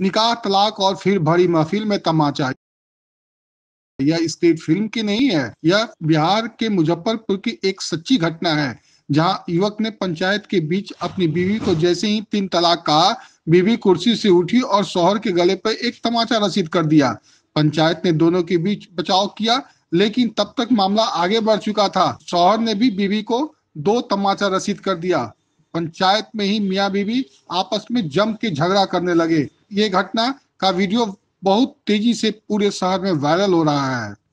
निकाह तलाक और फिर भरी महफिल में तमाचा यह स्क्रिप्ट फिल्म की नहीं है यह बिहार के मुजफ्फरपुर की एक सच्ची घटना है जहां युवक ने पंचायत के बीच अपनी बीवी को जैसे ही तीन तलाक कहा बीवी कुर्सी से उठी और शोहर के गले पर एक तमाचा रसीद कर दिया पंचायत ने दोनों के बीच बचाव किया लेकिन तब तक मामला आगे बढ़ चुका था शोहर ने भी बीवी को दो तमाचा रसीद कर दिया पंचायत में ही मियाँ बीवी आपस में जम के झगड़ा करने लगे ये घटना का वीडियो बहुत तेजी से पूरे शहर में वायरल हो रहा है